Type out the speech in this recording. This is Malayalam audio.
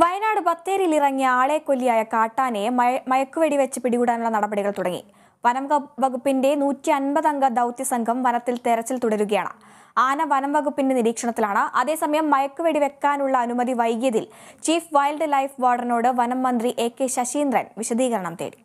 വയനാട് ബത്തേരിയിൽ ഇറങ്ങിയ ആളെ കൊല്ലിയായ കാട്ടാനയെ മയക്കുവെടി വെച്ച് പിടികൂടാനുള്ള നടപടികൾ തുടങ്ങി വനം വകുപ്പിന്റെ നൂറ്റി അൻപത് അംഗ ദൗത്യ സംഘം വനത്തിൽ തെരച്ചിൽ തുടരുകയാണ് ആന വനം വകുപ്പിന്റെ നിരീക്ഷണത്തിലാണ് അതേസമയം മയക്കുവെടി വെക്കാനുള്ള അനുമതി വൈകിയതിൽ ചീഫ് വൈൽഡ് ലൈഫ് വാർഡനോട് വനം മന്ത്രി എ കെ ശശീന്ദ്രൻ വിശദീകരണം തേടി